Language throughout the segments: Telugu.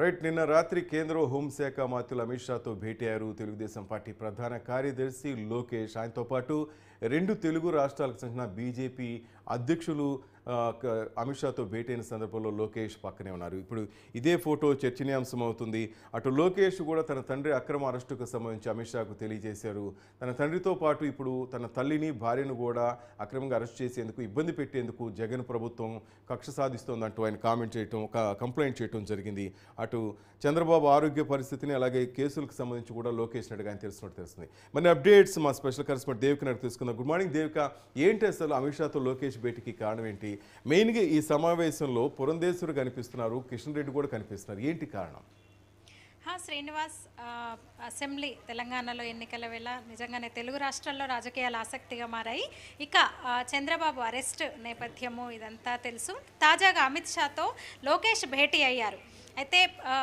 రైట్ నిన్న రాత్రి కేంద్ర హోంశాఖ మంత్రులు అమిత్ షాతో భేటీ అయ్యారు తెలుగుదేశం పార్టీ ప్రధాన కార్యదర్శి లోకేష్ ఆయనతో పాటు రెండు తెలుగు రాష్ట్రాలకు చెందిన బీజేపీ అధ్యక్షులు అమిత్ షాతో భేటీ అయిన సందర్భంలో లోకేష్ పక్కనే ఉన్నారు ఇప్పుడు ఇదే ఫోటో చర్చనీయాంశం అవుతుంది అటు లోకేష్ కూడా తన తండ్రి అక్రమ అరెస్టుకు సంబంధించి అమిత్ షాకు తెలియజేశారు తన తండ్రితో పాటు ఇప్పుడు తన తల్లిని భార్యను కూడా అక్రమంగా అరెస్ట్ చేసేందుకు ఇబ్బంది పెట్టేందుకు జగన్ ప్రభుత్వం కక్ష సాధిస్తోందంటూ ఆయన కామెంట్ చేయటం కంప్లైంట్ చేయటం జరిగింది అటు చంద్రబాబు ఆరోగ్య పరిస్థితిని అలాగే కేసులకు సంబంధించి కూడా లోకేష్ నడిగా ఆయన తెలుసుకున్నట్టు తెలుస్తుంది మరి అప్డేట్స్ మా స్పెషల్ కరెస్పాండెంట్ దేవికి నడికి తీసుకుందాం గుడ్ మార్నింగ్ దేవిక ఏంటి అసలు అమిత్ షాతో లోకేష్ భేటీకి కారణం ఏంటి మెయిన్గా ఈ సమావేశంలో పురంధేశ్వరు కనిపిస్తున్నారు కిషన్ రెడ్డి కూడా కనిపిస్తున్నారు ఏంటి కారణం శ్రీనివాస్ అసెంబ్లీ తెలంగాణలో ఎన్నికల వేళ నిజంగానే తెలుగు రాష్ట్రాల్లో రాజకీయాలు ఆసక్తిగా మారాయి ఇక చంద్రబాబు అరెస్ట్ నేపథ్యము ఇదంతా తెలుసు తాజాగా అమిత్ షాతో లోకేష్ భేటీ అయ్యారు అయితే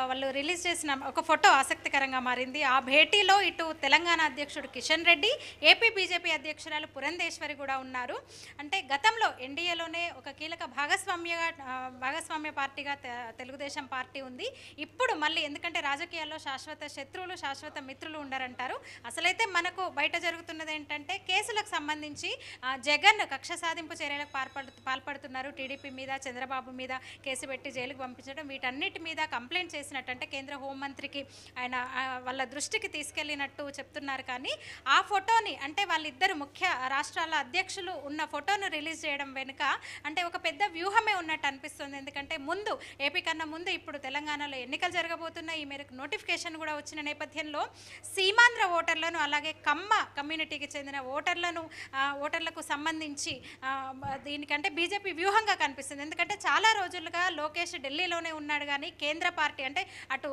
వాళ్ళు రిలీజ్ చేసిన ఒక ఫోటో ఆసక్తికరంగా మారింది ఆ భేటీలో ఇటు తెలంగాణ అధ్యక్షుడు కిషన్ రెడ్డి ఏపీ బీజేపీ అధ్యక్షురాలు పురంధేశ్వరి కూడా ఉన్నారు అంటే గతంలో ఎన్డీఏలోనే ఒక కీలక భాగస్వామ్యగా భాగస్వామ్య పార్టీగా తెలుగుదేశం పార్టీ ఉంది ఇప్పుడు మళ్ళీ ఎందుకంటే రాజకీయాల్లో శాశ్వత శత్రువులు శాశ్వత మిత్రులు ఉండరంటారు అసలైతే మనకు బయట జరుగుతున్నది ఏంటంటే కేసులకు సంబంధించి జగన్ కక్ష సాధింపు చర్యలకు పాల్పడు పాల్పడుతున్నారు టీడీపీ మీద చంద్రబాబు మీద కేసు పెట్టి జైలుకు పంపించడం వీటన్నిటి మీద కంప్లైంట్ చేసినట్టు అంటే కేంద్ర హోంమంత్రికి ఆయన వాళ్ళ దృష్టికి తీసుకెళ్ళినట్టు చెప్తున్నారు కానీ ఆ ఫోటోని అంటే వాళ్ళిద్దరు ముఖ్య రాష్ట్రాల అధ్యక్షులు ఉన్న ఫోటోను రిలీజ్ చేయడం వెనుక అంటే ఒక పెద్ద వ్యూహమే ఉన్నట్టు అనిపిస్తుంది ఎందుకంటే ముందు ఏపీ కన్నా ముందు ఇప్పుడు తెలంగాణలో ఎన్నికలు జరగబోతున్నాయి ఈ మేరకు నోటిఫికేషన్ కూడా వచ్చిన నేపథ్యంలో సీమాంధ్ర ఓటర్లను అలాగే కమ్మ కమ్యూనిటీకి చెందిన ఓటర్లను ఓటర్లకు సంబంధించి దీనికంటే బీజేపీ వ్యూహంగా కనిపిస్తుంది ఎందుకంటే చాలా రోజులుగా లోకేష్ ఢిల్లీలోనే ఉన్నాడు కానీ కే కేంద్ర పార్టీ అంటే అటు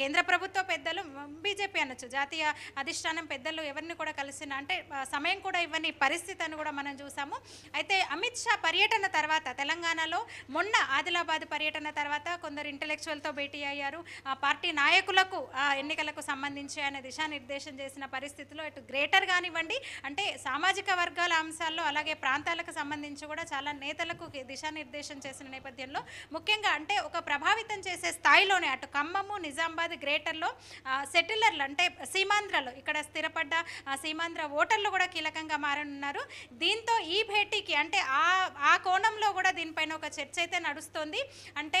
కేంద్ర ప్రభుత్వ పెద్దలు బీజేపీ అనొచ్చు జాతీయ అధిష్టానం పెద్దలు ఎవరిని కూడా కలిసినా అంటే సమయం కూడా ఇవ్వని పరిస్థితి అని కూడా మనం చూసాము అయితే అమిత్ షా పర్యటన తర్వాత తెలంగాణలో మొన్న ఆదిలాబాద్ పర్యటన తర్వాత కొందరు ఇంటలెక్చువల్తో భేటీ అయ్యారు ఆ పార్టీ నాయకులకు ఎన్నికలకు సంబంధించి ఆయన దిశానిర్దేశం చేసిన పరిస్థితిలో ఇటు గ్రేటర్ కానివ్వండి అంటే సామాజిక వర్గాల అంశాల్లో అలాగే ప్రాంతాలకు సంబంధించి కూడా చాలా నేతలకు దిశానిర్దేశం చేసిన నేపథ్యంలో ముఖ్యంగా అంటే ఒక ప్రభావితం చేసే స్థాయిలోనే అటు ఖమ్మము నిజామాబాద్ గ్రేటర్లో సెటిలర్లు అంటే సీమాంధ్రలో ఇక్కడ స్థిరపడ్డ సీమాంధ్ర ఓటర్లు కూడా కీలకంగా మారనున్నారు దీంతో ఈ భేటీకి అంటే ఆ ఆ కోణంలో కూడా దీనిపైన ఒక చర్చ అయితే నడుస్తుంది అంటే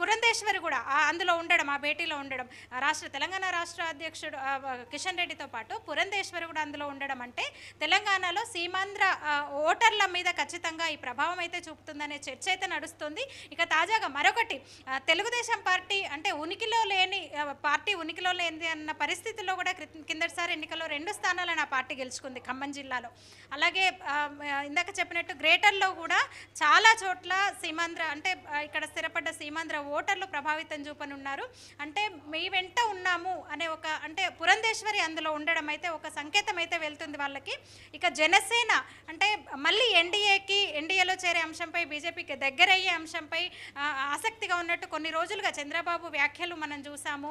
పురంధేశ్వరి కూడా అందులో ఉండడం ఆ భేటీలో ఉండడం రాష్ట్ర తెలంగాణ రాష్ట్ర అధ్యక్షుడు కిషన్ రెడ్డితో పాటు పురంధేశ్వరి కూడా అందులో ఉండడం అంటే తెలంగాణలో సీమాంధ్ర ఓటర్ల మీద ఖచ్చితంగా ఈ ప్రభావం అయితే చూపుతుందనే చర్చ అయితే నడుస్తుంది ఇక తాజాగా మరొకటి తెలుగుదేశం పార్టీ పార్టీ అంటే ఉనికిలో లేని పార్టీ ఉనికిలో లేని అన్న పరిస్థితుల్లో కూడా కిందటిసారి ఎన్నికల్లో రెండు స్థానాలను ఆ పార్టీ గెలుచుకుంది ఖమ్మం జిల్లాలో అలాగే ఇందాక చెప్పినట్టు గ్రేటర్లో కూడా చాలా చోట్ల సీమాంధ్ర అంటే ఇక్కడ స్థిరపడ్డ సీమాంధ్ర ఓటర్లు ప్రభావితం చూపనున్నారు అంటే మీ వెంట ఉన్నాము అనే ఒక అంటే పురంధేశ్వరి అందులో ఉండడం అయితే ఒక సంకేతం అయితే వెళ్తుంది వాళ్ళకి ఇక జనసేన అంటే మళ్ళీ ఎన్డీఏకి ఎన్డీఏలో చేరే అంశంపై బీజేపీకి దగ్గరయ్యే అంశంపై ఆసక్తిగా ఉన్నట్టు కొన్ని రోజులుగా చంద్ర చంద్రబాబు వ్యాఖ్యలు మనం చూసాము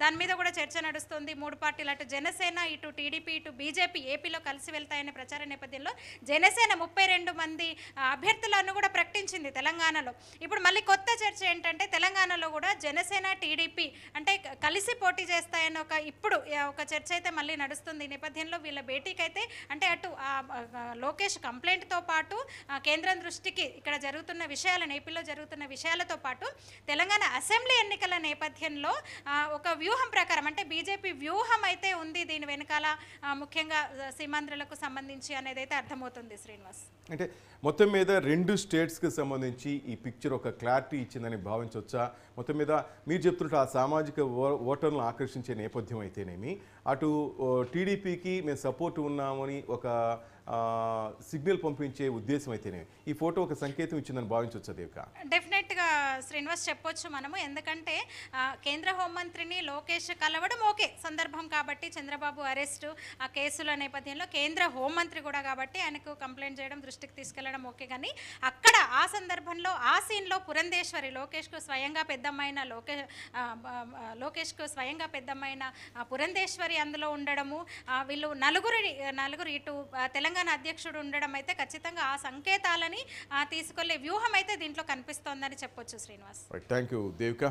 దాని మీద కూడా చర్చ నడుస్తుంది మూడు పార్టీలు అటు జనసేన ఇటు టీడీపీ ఇటు బీజేపీ ఏపీలో కలిసి వెళ్తాయనే ప్రచార నేపథ్యంలో జనసేన ముప్పై రెండు మంది అభ్యర్థులను కూడా ప్రకటించింది తెలంగాణలో ఇప్పుడు మళ్ళీ కొత్త చర్చ ఏంటంటే తెలంగాణలో కూడా జనసేన టీడీపీ అంటే కలిసి పోటీ చేస్తాయని ఒక ఇప్పుడు ఒక చర్చ అయితే మళ్ళీ నడుస్తుంది ఈ నేపథ్యంలో వీళ్ళ భేటీకి అంటే అటు లోకేష్ కంప్లైంట్తో పాటు కేంద్రం దృష్టికి ఇక్కడ జరుగుతున్న విషయాలను ఏపీలో జరుగుతున్న విషయాలతో పాటు తెలంగాణ అసెంబ్లీ అసెంబ్లీ ఎన్నికల నేపథ్యంలో ఒక వ్యూహం ప్రకారం అంటే బీజేపీ వ్యూహం అయితే ఉంది దీని వెనకాల ముఖ్యంగా సీమాంధ్రులకు సంబంధించి అనేది అయితే అర్థమవుతుంది శ్రీనివాస్ అంటే మొత్తం మీద రెండు స్టేట్స్కి సంబంధించి ఈ పిక్చర్ ఒక క్లారిటీ ఇచ్చిందని భావించవచ్చా మొత్తం మీద మీరు చెప్తున్నట్టు ఆ సామాజిక ఓటర్లను ఆకర్షించే నేపథ్యం అయితేనేమి అటు టీడీపీకి మేము సపోర్ట్ ఉన్నామని ఒక సిగ్నల్ పంపించే ఉద్దేశం అయితేనే ఈ ఫోటో ఒక సంకేతం ఇచ్చిందని భావించవచ్చు దేవిక డెఫినెట్గా శ్రీనివాస్ చెప్పొచ్చు మనము ఎందుకంటే కేంద్ర హోంమంత్రిని లోకేష్ కలవడం ఓకే సందర్భం కాబట్టి చంద్రబాబు అరెస్టు ఆ కేసుల నేపథ్యంలో కేంద్ర హోంమంత్రి కూడా కాబట్టి ఆయనకు కంప్లైంట్ చేయడం దృష్టికి తీసుకెళ్లడం ఓకే కానీ అక్కడ ఆ సందర్భంలో ఆ సీన్లో పురంధేశ్వరి లోకేష్కు స్వయంగా పెద్దమ్మైన లోకేష్ లోకేష్కు స్వయంగా పెద్దమ్మైన పురంధేశ్వరి అందులో ఉండడము వీళ్ళు నలుగురి నలుగురు ఇటు తెలంగాణ తెలంగాణ అధ్యక్షుడు ఉండడం అయితే ఖచ్చితంగా ఆ సంకేతాలని తీసుకెళ్లే వ్యూహం అయితే దీంట్లో కనిపిస్తోందని చెప్పొచ్చు శ్రీనివాస్ థ్యాంక్ యూ దేవికా